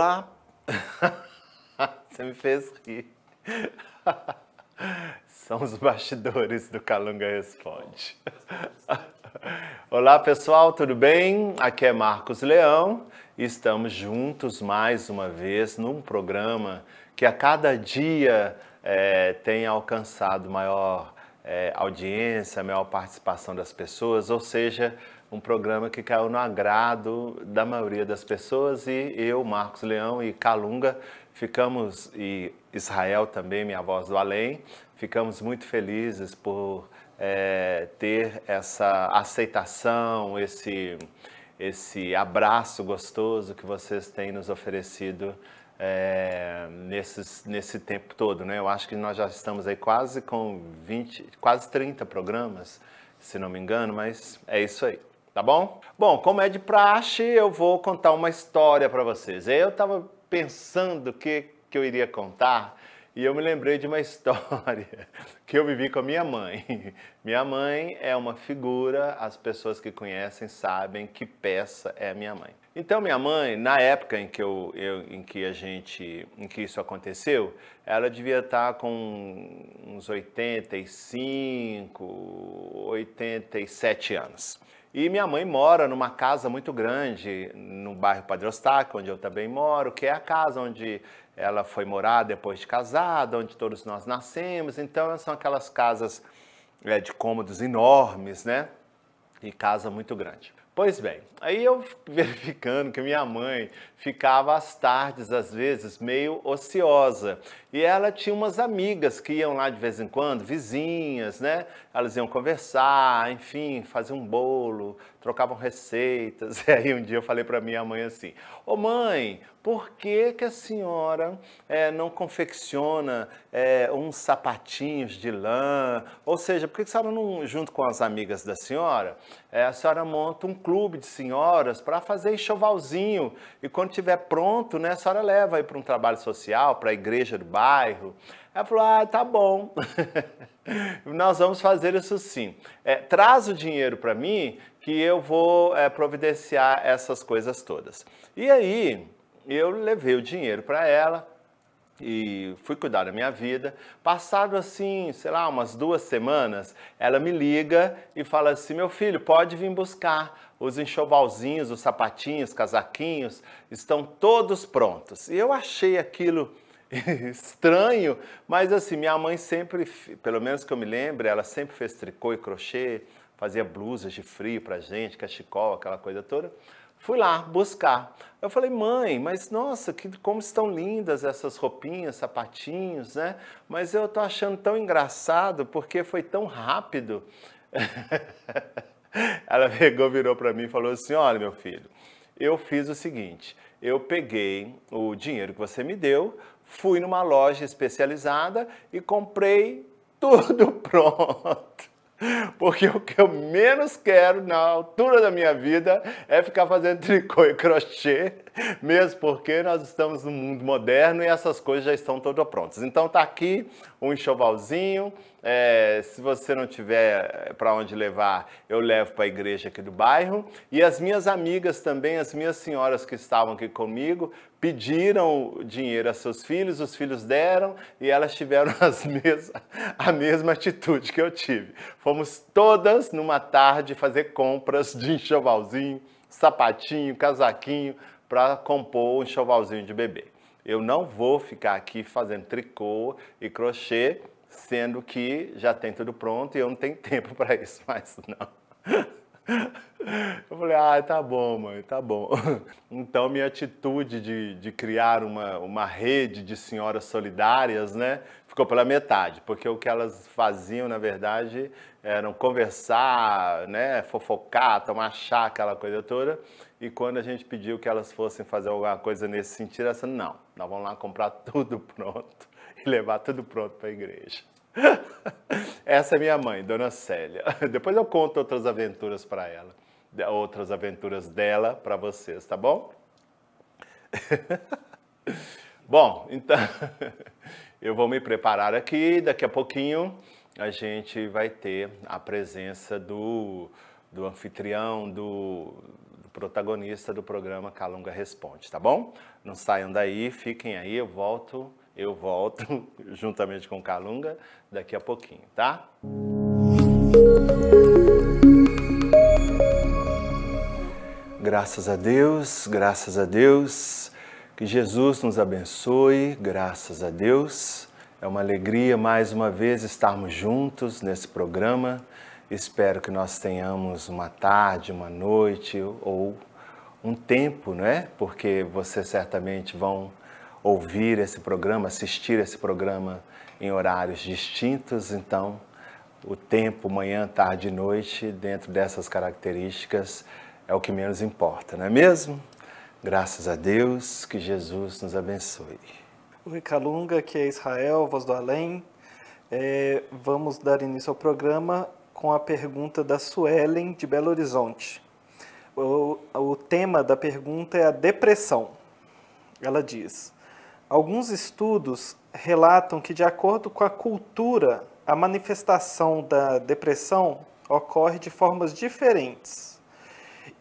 Olá, Você me fez rir. São os bastidores do Calunga Responde. Olá pessoal, tudo bem? Aqui é Marcos Leão e estamos juntos mais uma vez num programa que a cada dia é, tem alcançado maior é, audiência, maior participação das pessoas, ou seja, um programa que caiu no agrado da maioria das pessoas e eu, Marcos Leão e Calunga ficamos, e Israel também, minha voz do além, ficamos muito felizes por é, ter essa aceitação, esse, esse abraço gostoso que vocês têm nos oferecido é, nesses, nesse tempo todo. Né? Eu acho que nós já estamos aí quase com 20, quase 30 programas, se não me engano, mas é isso aí tá bom? Bom, como é de praxe, eu vou contar uma história para vocês. Eu estava pensando o que, que eu iria contar e eu me lembrei de uma história que eu vivi com a minha mãe. Minha mãe é uma figura, as pessoas que conhecem sabem que peça é a minha mãe. Então minha mãe, na época em que, eu, eu, em que a gente, em que isso aconteceu, ela devia estar tá com uns 85, 87 anos. E minha mãe mora numa casa muito grande no bairro Padre Eustáquio, onde eu também moro, que é a casa onde ela foi morar depois de casada, onde todos nós nascemos. Então são aquelas casas é, de cômodos enormes, né? E casa muito grande. Pois bem, aí eu verificando que minha mãe ficava às tardes, às vezes, meio ociosa. E ela tinha umas amigas que iam lá de vez em quando, vizinhas, né? Elas iam conversar, enfim, fazer um bolo, trocavam receitas. E aí um dia eu falei para minha mãe assim: Ô oh, mãe, por que, que a senhora é, não confecciona é, uns sapatinhos de lã? Ou seja, por que, que a senhora não, junto com as amigas da senhora, é, a senhora monta um clube de senhoras para fazer enxovalzinho e quando tiver pronto, né, a senhora leva aí para um trabalho social, para a igreja do bairro. Ela falou: ah, tá bom. Nós vamos fazer isso sim. É, traz o dinheiro para mim que eu vou é, providenciar essas coisas todas. E aí eu levei o dinheiro para ela e fui cuidar da minha vida. Passado assim, sei lá, umas duas semanas, ela me liga e fala assim: meu filho, pode vir buscar os enxovalzinhos, os sapatinhos, casaquinhos, estão todos prontos. E eu achei aquilo estranho, mas assim, minha mãe sempre, pelo menos que eu me lembre, ela sempre fez tricô e crochê, fazia blusas de frio pra gente, cachecol, é aquela coisa toda. Fui lá buscar. Eu falei, mãe, mas nossa, que, como estão lindas essas roupinhas, sapatinhos, né? Mas eu tô achando tão engraçado porque foi tão rápido. ela pegou, virou para mim e falou assim: olha, meu filho, eu fiz o seguinte, eu peguei o dinheiro que você me deu, fui numa loja especializada e comprei tudo pronto. Porque o que eu menos quero na altura da minha vida é ficar fazendo tricô e crochê, mesmo porque nós estamos no mundo moderno e essas coisas já estão todas prontas. Então tá aqui um enxovalzinho. É, se você não tiver é, para onde levar, eu levo para a igreja aqui do bairro. E as minhas amigas também, as minhas senhoras que estavam aqui comigo, pediram dinheiro a seus filhos, os filhos deram e elas tiveram as mes a mesma atitude que eu tive. Fomos todas numa tarde fazer compras de enxovalzinho, sapatinho, casaquinho para compor um enxovalzinho de bebê. Eu não vou ficar aqui fazendo tricô e crochê, sendo que já tem tudo pronto e eu não tenho tempo para isso mais, não. Eu falei, ah, tá bom, mãe, tá bom. Então, minha atitude de, de criar uma, uma rede de senhoras solidárias, né, ficou pela metade, porque o que elas faziam, na verdade, eram conversar, né, fofocar, tomar chá, aquela coisa toda. E quando a gente pediu que elas fossem fazer alguma coisa nesse sentido, elas falaram, não, nós vamos lá comprar tudo pronto e levar tudo pronto para a igreja. Essa é minha mãe, Dona Célia. Depois eu conto outras aventuras para ela outras aventuras dela para vocês, tá bom? bom, então eu vou me preparar aqui, daqui a pouquinho a gente vai ter a presença do, do anfitrião, do, do protagonista do programa Calunga Responde, tá bom? Não saiam daí, fiquem aí, eu volto, eu volto juntamente com Calunga daqui a pouquinho, tá? Graças a Deus, graças a Deus. Que Jesus nos abençoe, graças a Deus. É uma alegria mais uma vez estarmos juntos nesse programa. Espero que nós tenhamos uma tarde, uma noite ou um tempo, não é? Porque vocês certamente vão ouvir esse programa, assistir esse programa em horários distintos, então o tempo, manhã, tarde e noite, dentro dessas características, é o que menos importa, não é mesmo? Graças a Deus, que Jesus nos abençoe. Rui Calunga, que é Israel, Voz do Além. É, vamos dar início ao programa com a pergunta da Suelen, de Belo Horizonte. O, o tema da pergunta é a depressão. Ela diz: Alguns estudos relatam que, de acordo com a cultura, a manifestação da depressão ocorre de formas diferentes.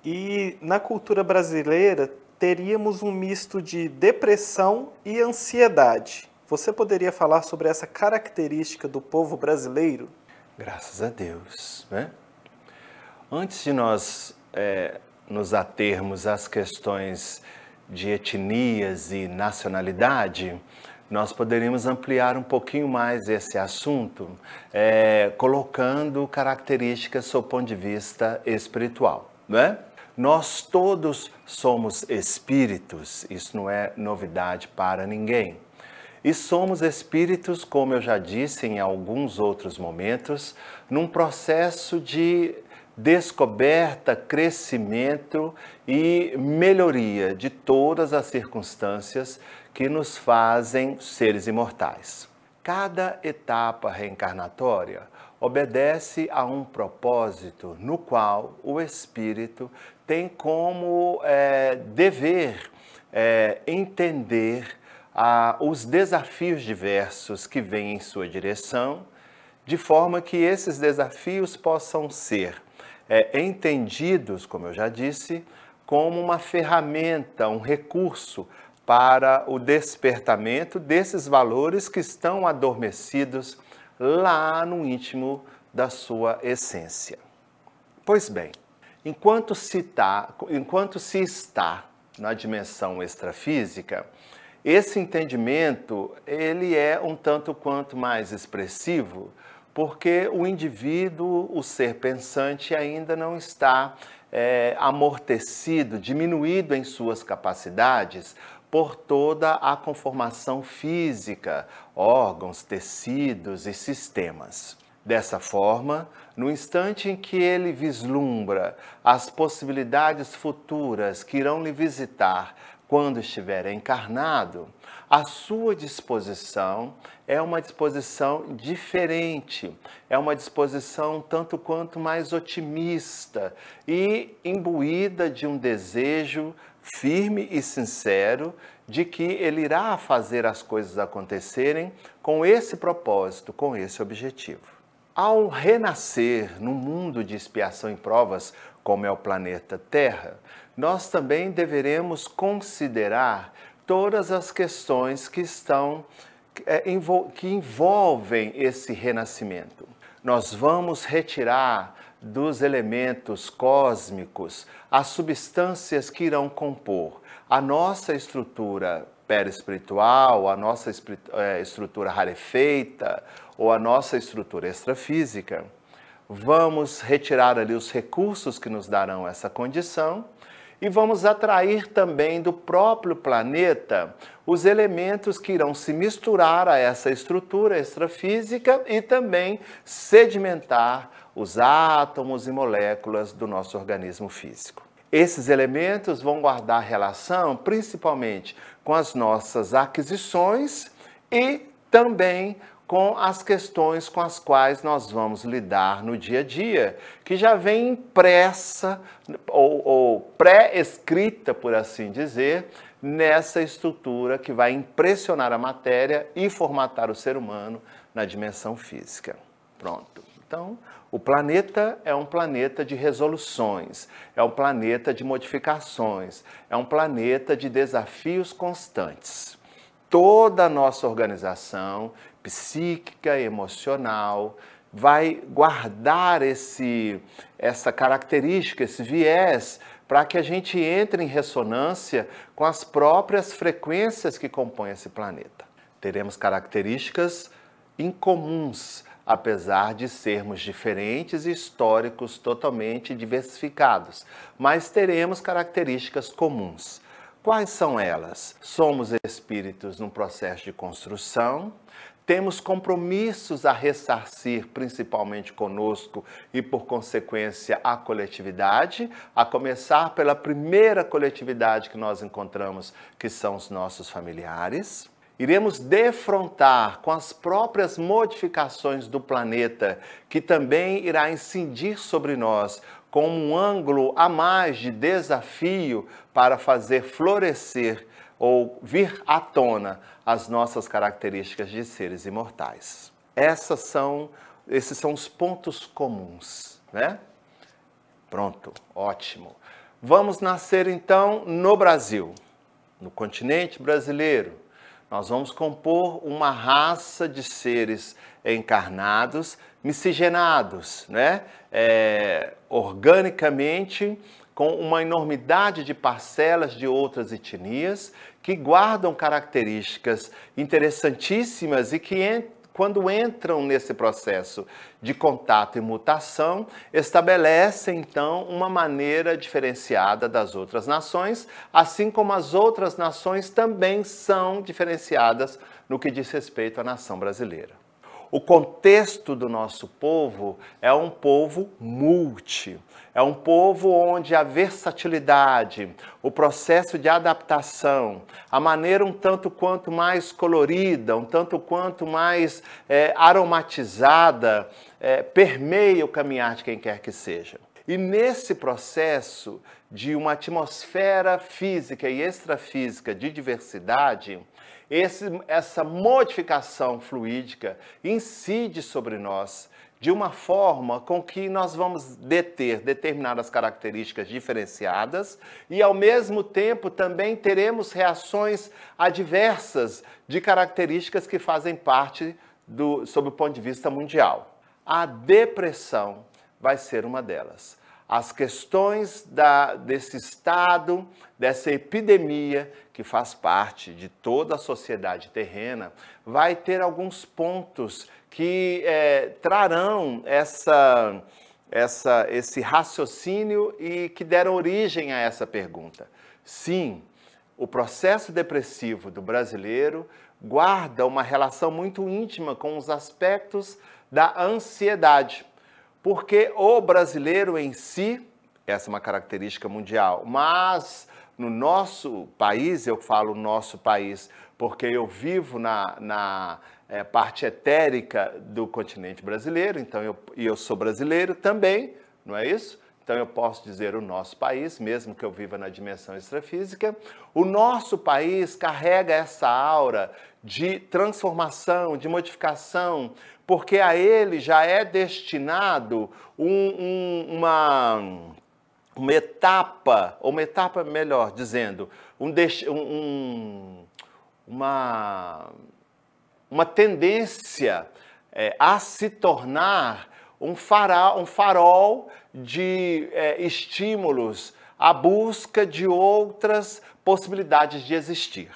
E na cultura brasileira, teríamos um misto de depressão e ansiedade. Você poderia falar sobre essa característica do povo brasileiro? Graças a Deus, né? Antes de nós é, nos atermos às questões de etnias e nacionalidade, nós poderíamos ampliar um pouquinho mais esse assunto, é, colocando características do ponto de vista espiritual, né? Nós todos somos espíritos, isso não é novidade para ninguém. E somos espíritos, como eu já disse em alguns outros momentos, num processo de descoberta, crescimento e melhoria de todas as circunstâncias que nos fazem seres imortais. Cada etapa reencarnatória obedece a um propósito no qual o espírito tem como é, dever é, entender a, ah, os desafios diversos que vêm em sua direção, de forma que esses desafios possam ser é, entendidos, como eu já disse, como uma ferramenta, um recurso para o despertamento desses valores que estão adormecidos lá no íntimo da sua essência. Pois bem, Enquanto se, tá, enquanto se está na dimensão extrafísica, esse entendimento ele é um tanto quanto mais expressivo, porque o indivíduo, o ser pensante, ainda não está é, amortecido, diminuído em suas capacidades por toda a conformação física, órgãos, tecidos e sistemas. Dessa forma, no instante em que ele vislumbra as possibilidades futuras que irão lhe visitar quando estiver encarnado, a sua disposição é uma disposição diferente, é uma disposição tanto quanto mais otimista e imbuída de um desejo firme e sincero de que ele irá fazer as coisas acontecerem com esse propósito, com esse objetivo. Ao renascer no mundo de expiação e provas, como é o planeta Terra, nós também deveremos considerar todas as questões que estão é, que envolvem esse renascimento. Nós vamos retirar dos elementos cósmicos as substâncias que irão compor a nossa estrutura perespiritual, a nossa é, estrutura rarefeita, ou a nossa estrutura extrafísica, vamos retirar ali os recursos que nos darão essa condição e vamos atrair também do próprio planeta os elementos que irão se misturar a essa estrutura extrafísica e também sedimentar os átomos e moléculas do nosso organismo físico. Esses elementos vão guardar relação principalmente com as nossas aquisições e também com as questões com as quais nós vamos lidar no dia a dia, que já vem impressa ou, ou pré-escrita, por assim dizer, nessa estrutura que vai impressionar a matéria e formatar o ser humano na dimensão física. Pronto. Então, o planeta é um planeta de resoluções, é um planeta de modificações, é um planeta de desafios constantes toda a nossa organização psíquica, emocional, vai guardar esse, essa característica, esse viés, para que a gente entre em ressonância com as próprias frequências que compõem esse planeta. Teremos características incomuns, apesar de sermos diferentes e históricos totalmente diversificados, mas teremos características comuns. Quais são elas? Somos espíritos num processo de construção, temos compromissos a ressarcir, principalmente conosco e, por consequência, a coletividade, a começar pela primeira coletividade que nós encontramos, que são os nossos familiares. Iremos defrontar com as próprias modificações do planeta, que também irá incidir sobre nós, como um ângulo a mais de desafio para fazer florescer ou vir à tona as nossas características de seres imortais. Essas são, esses são os pontos comuns, né? Pronto, ótimo. Vamos nascer então no Brasil, no continente brasileiro. Nós vamos compor uma raça de seres encarnados, miscigenados, né? É, organicamente, com uma enormidade de parcelas de outras etnias que guardam características interessantíssimas e que quando entram nesse processo de contato e mutação, estabelecem então uma maneira diferenciada das outras nações, assim como as outras nações também são diferenciadas no que diz respeito à nação brasileira. O contexto do nosso povo é um povo multi é um povo onde a versatilidade, o processo de adaptação, a maneira um tanto quanto mais colorida, um tanto quanto mais é, aromatizada, é, permeia o caminhar de quem quer que seja. E nesse processo de uma atmosfera física e extrafísica de diversidade, esse, essa modificação fluídica incide sobre nós, de uma forma com que nós vamos deter determinadas características diferenciadas e, ao mesmo tempo, também teremos reações adversas de características que fazem parte do, sob o ponto de vista mundial. A depressão vai ser uma delas as questões da, desse estado, dessa epidemia que faz parte de toda a sociedade terrena, vai ter alguns pontos que é, trarão essa, essa, esse raciocínio e que deram origem a essa pergunta. Sim, o processo depressivo do brasileiro guarda uma relação muito íntima com os aspectos da ansiedade porque o brasileiro em si, essa é uma característica mundial, mas no nosso país, eu falo nosso país, porque eu vivo na, na é, parte etérica do continente brasileiro, então eu, e eu sou brasileiro também, não é isso? Então eu posso dizer o nosso país, mesmo que eu viva na dimensão extrafísica, o nosso país carrega essa aura de transformação, de modificação, porque a ele já é destinado um, um, uma, uma etapa, ou uma etapa melhor dizendo, um, um, uma, uma tendência é, a se tornar um, farol, um farol de é, estímulos à busca de outras possibilidades de existir.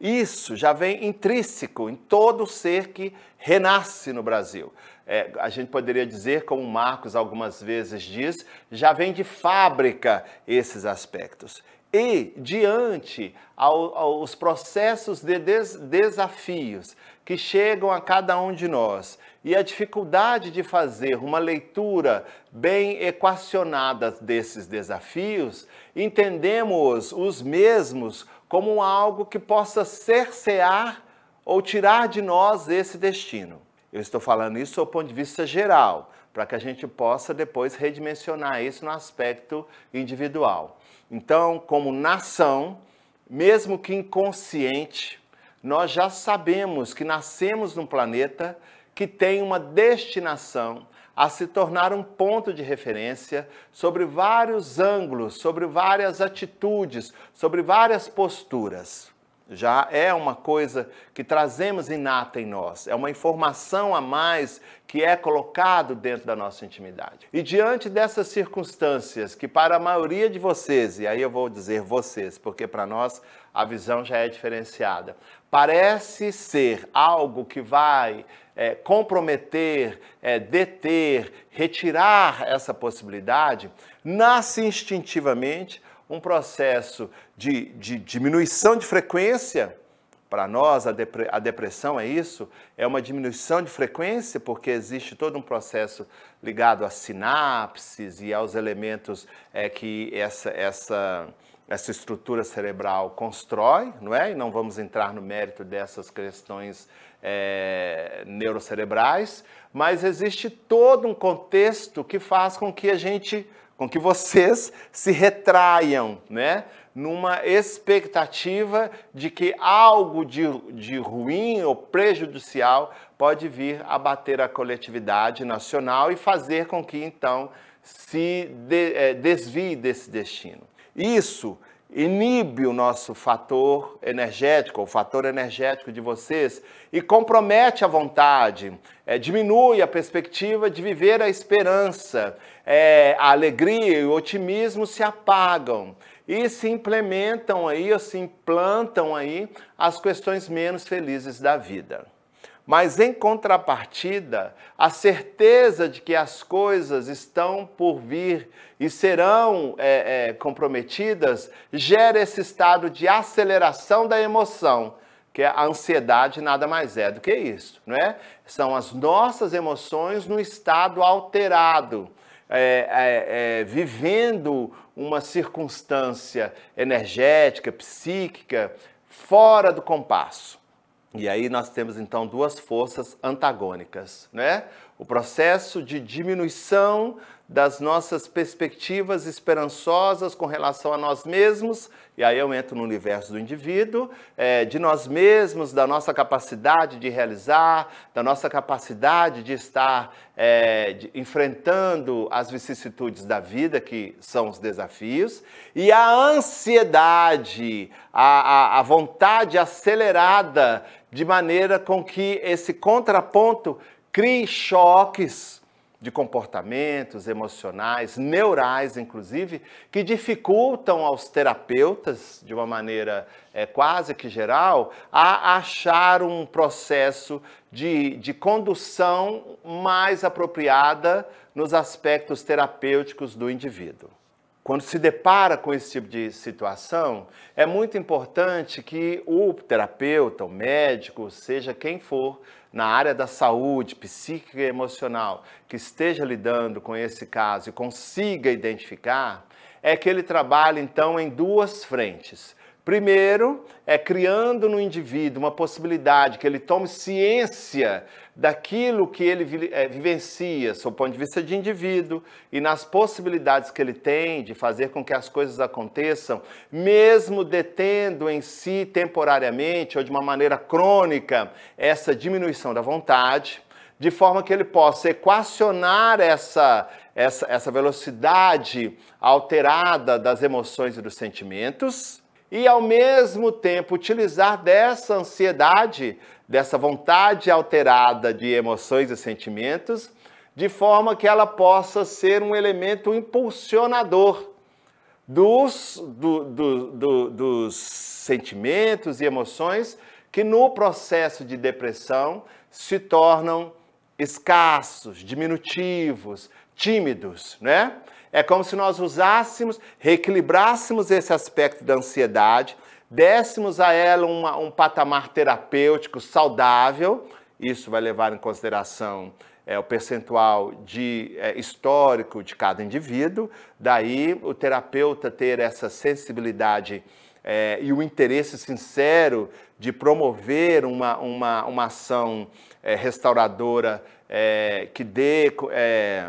Isso já vem intrínseco em todo ser que renasce no Brasil. É, a gente poderia dizer, como Marcos algumas vezes diz, já vem de fábrica esses aspectos. E, diante ao, aos processos de des, desafios que chegam a cada um de nós e a dificuldade de fazer uma leitura bem equacionada desses desafios, entendemos os mesmos como algo que possa cercear ou tirar de nós esse destino. Eu estou falando isso do ponto de vista geral, para que a gente possa depois redimensionar isso no aspecto individual. Então, como nação, mesmo que inconsciente, nós já sabemos que nascemos num planeta que tem uma destinação a se tornar um ponto de referência sobre vários ângulos, sobre várias atitudes, sobre várias posturas já é uma coisa que trazemos inata em nós, é uma informação a mais que é colocado dentro da nossa intimidade. E diante dessas circunstâncias que para a maioria de vocês, e aí eu vou dizer vocês, porque para nós a visão já é diferenciada, parece ser algo que vai é, comprometer, é, deter, retirar essa possibilidade, nasce instintivamente um processo de, de diminuição de frequência. Para nós, a, depre, a depressão é isso: é uma diminuição de frequência, porque existe todo um processo ligado às sinapses e aos elementos é, que essa, essa, essa estrutura cerebral constrói, não é? E não vamos entrar no mérito dessas questões é, neurocerebrais, mas existe todo um contexto que faz com que a gente com que vocês se retraiam, né? Numa expectativa de que algo de, de ruim ou prejudicial pode vir a bater a coletividade nacional e fazer com que então se de, é, desvie desse destino. Isso inibe o nosso fator energético, o fator energético de vocês, e compromete a vontade, é, diminui a perspectiva de viver a esperança, é, a alegria e o otimismo se apagam e se implementam aí, ou se implantam aí as questões menos felizes da vida. Mas em contrapartida, a certeza de que as coisas estão por vir e serão é, é, comprometidas gera esse estado de aceleração da emoção, que a ansiedade nada mais é do que isso, não é? São as nossas emoções no estado alterado. É, é, é, vivendo uma circunstância energética, psíquica, fora do compasso. E aí nós temos então duas forças antagônicas, né? O processo de diminuição das nossas perspectivas esperançosas com relação a nós mesmos, e aí eu entro no universo do indivíduo, é, de nós mesmos, da nossa capacidade de realizar, da nossa capacidade de estar é, de, enfrentando as vicissitudes da vida, que são os desafios, e a ansiedade, a, a, a vontade acelerada, de maneira com que esse contraponto crie choques de comportamentos emocionais, neurais, inclusive, que dificultam aos terapeutas, de uma maneira é, quase que geral, a achar um processo de, de condução mais apropriada nos aspectos terapêuticos do indivíduo. Quando se depara com esse tipo de situação, é muito importante que o terapeuta, o médico, seja quem for, na área da saúde psíquica e emocional que esteja lidando com esse caso e consiga identificar, é que ele trabalha então em duas frentes. Primeiro, é criando no indivíduo uma possibilidade que ele tome ciência daquilo que ele é, vivencia, sob o ponto de vista de indivíduo, e nas possibilidades que ele tem de fazer com que as coisas aconteçam, mesmo detendo em si temporariamente ou de uma maneira crônica essa diminuição da vontade, de forma que ele possa equacionar essa, essa, essa velocidade alterada das emoções e dos sentimentos e, ao mesmo tempo, utilizar dessa ansiedade, dessa vontade alterada de emoções e sentimentos, de forma que ela possa ser um elemento impulsionador dos, do, do, do, dos sentimentos e emoções que, no processo de depressão, se tornam escassos, diminutivos, tímidos, né? É como se nós usássemos, reequilibrássemos esse aspecto da ansiedade, dessemos a ela uma, um patamar terapêutico saudável, isso vai levar em consideração é, o percentual de, é, histórico de cada indivíduo, daí o terapeuta ter essa sensibilidade é, e o interesse sincero de promover uma, uma, uma ação é, restauradora é, que dê é,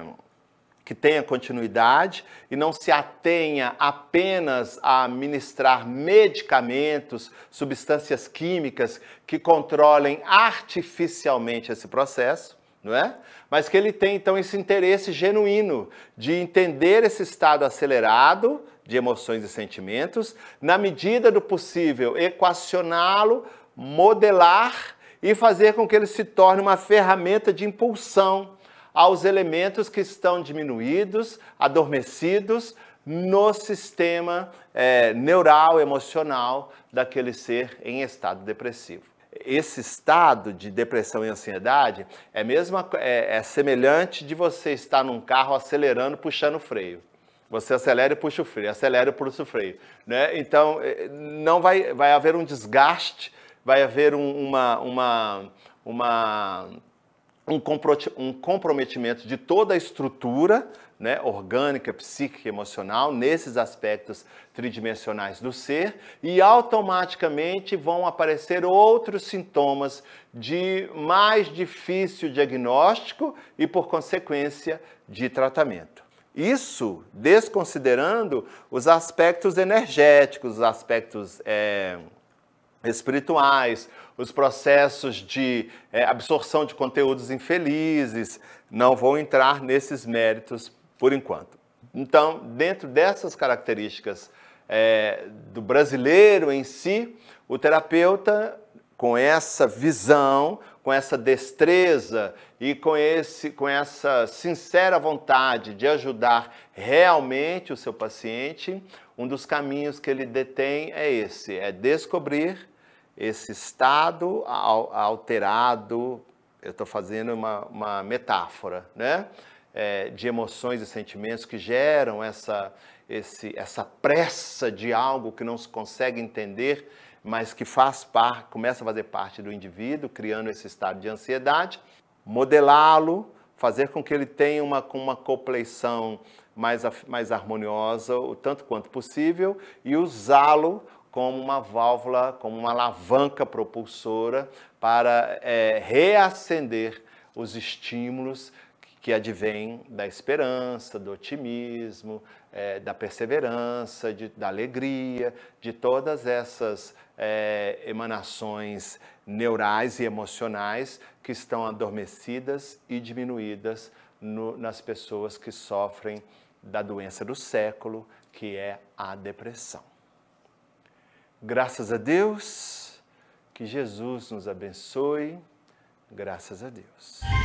que tenha continuidade e não se atenha apenas a ministrar medicamentos, substâncias químicas que controlem artificialmente esse processo, não é? Mas que ele tem então esse interesse genuíno de entender esse estado acelerado de emoções e sentimentos, na medida do possível, equacioná-lo, modelar e fazer com que ele se torne uma ferramenta de impulsão aos elementos que estão diminuídos, adormecidos no sistema é, neural, emocional daquele ser em estado depressivo. Esse estado de depressão e ansiedade é, mesmo, é, é semelhante de você estar num carro acelerando, puxando o freio. Você acelera e puxa o freio, acelera e puxa o freio. Né? Então, é, não vai, vai haver um desgaste, vai haver um, uma, uma, uma um comprometimento de toda a estrutura né, orgânica, psíquica, emocional, nesses aspectos tridimensionais do ser, e automaticamente vão aparecer outros sintomas de mais difícil diagnóstico e, por consequência, de tratamento. Isso desconsiderando os aspectos energéticos, os aspectos é, espirituais, os processos de é, absorção de conteúdos infelizes, não vou entrar nesses méritos por enquanto. Então, dentro dessas características é, do brasileiro em si, o terapeuta, com essa visão, com essa destreza e com, esse, com essa sincera vontade de ajudar realmente o seu paciente, um dos caminhos que ele detém é esse: é descobrir esse estado alterado, eu estou fazendo uma, uma, metáfora, né? É, de emoções e sentimentos que geram essa, esse, essa pressa de algo que não se consegue entender, mas que faz parte, começa a fazer parte do indivíduo, criando esse estado de ansiedade, modelá-lo, fazer com que ele tenha uma, uma compleição mais, mais harmoniosa, o tanto quanto possível, e usá-lo como uma válvula, como uma alavanca propulsora para é, reacender os estímulos que advêm da esperança, do otimismo, é, da perseverança, de, da alegria, de todas essas é, emanações neurais e emocionais que estão adormecidas e diminuídas no, nas pessoas que sofrem da doença do século, que é a depressão. Graças a Deus, que Jesus nos abençoe. Graças a Deus.